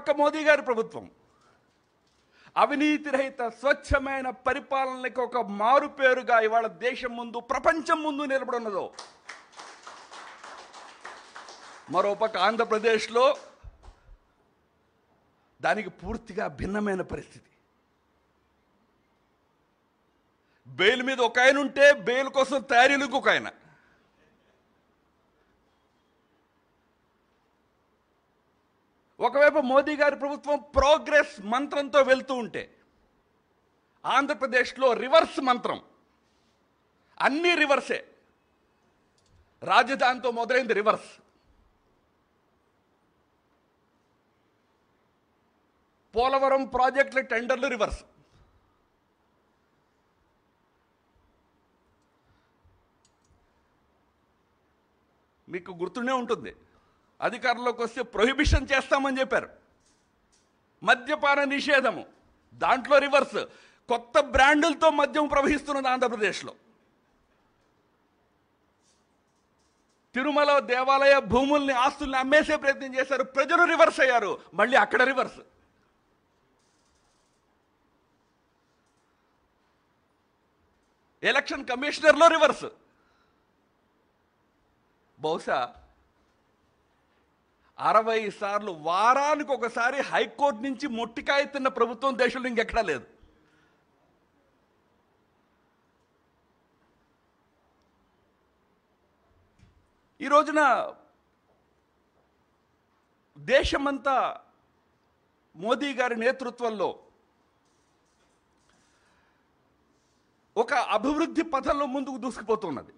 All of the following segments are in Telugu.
పక్క మోదీ గారి ప్రభుత్వం అవినీతి రహిత స్వచ్ఛమైన పరిపాలనకి ఒక మారు పేరుగా ఇవాళ దేశం ముందు ప్రపంచం ముందు నిలబడున్నదో మరోపక్క ఆంధ్రప్రదేశ్లో దానికి పూర్తిగా భిన్నమైన పరిస్థితి బెయిల్ మీద ఒక ఆయన ఉంటే బెయిల్ కోసం తయారీలకు ఒక ఆయన ఒకవైపు మోదీ గారి ప్రభుత్వం ప్రోగ్రెస్ మంత్రంతో వెళ్తూ ఉంటే ఆంధ్రప్రదేశ్లో రివర్స్ మంత్రం అన్నీ రివర్సే రాజధానితో మొదలైంది రివర్స్ పోలవరం ప్రాజెక్టుల టెండర్లు రివర్స్ మీకు గుర్తుండే ఉంటుంది అధికారంలోకి వస్తే ప్రొహిబిషన్ చేస్తామని చెప్పారు మద్యపాన నిషేధము దాంట్లో రివర్స్ కొత్త బ్రాండులతో మద్యం ప్రవహిస్తున్నది ఆంధ్రప్రదేశ్లో తిరుమల దేవాలయ భూముల్ని ఆస్తుల్ని అమ్మేసే ప్రయత్నం చేశారు ప్రజలు రివర్స్ అయ్యారు మళ్ళీ అక్కడ రివర్స్ ఎలక్షన్ కమిషనర్లో రివర్స్ బహుశా అరవై సార్లు వారానికి ఒకసారి హైకోర్టు నుంచి మొట్టికాయ తిన్న ప్రభుత్వం దేశంలో ఇంకెక్కడా లేదు ఈ రోజున దేశమంతా మోదీ గారి నేతృత్వంలో ఒక అభివృద్ధి పథంలో ముందుకు దూసుకుపోతున్నది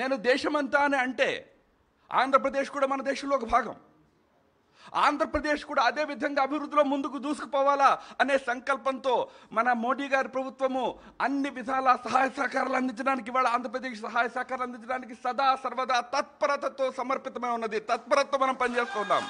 నేను దేశమంతా అని అంటే ఆంధ్రప్రదేశ్ కూడా మన దేశంలో ఒక భాగం ఆంధ్రప్రదేశ్ కూడా అదే విధంగా అభివృద్ధిలో ముందుకు దూసుకుపోవాలా అనే సంకల్పంతో మన మోడీ గారి ప్రభుత్వము అన్ని విధాల సహాయ సహకారాలు అందించడానికి వాళ్ళ ఆంధ్రప్రదేశ్ సహాయ సహకారాలు అందించడానికి సదా సర్వదా తత్పరతతో సమర్పితమై ఉన్నది తత్పరతతో మనం పనిచేస్తున్నాం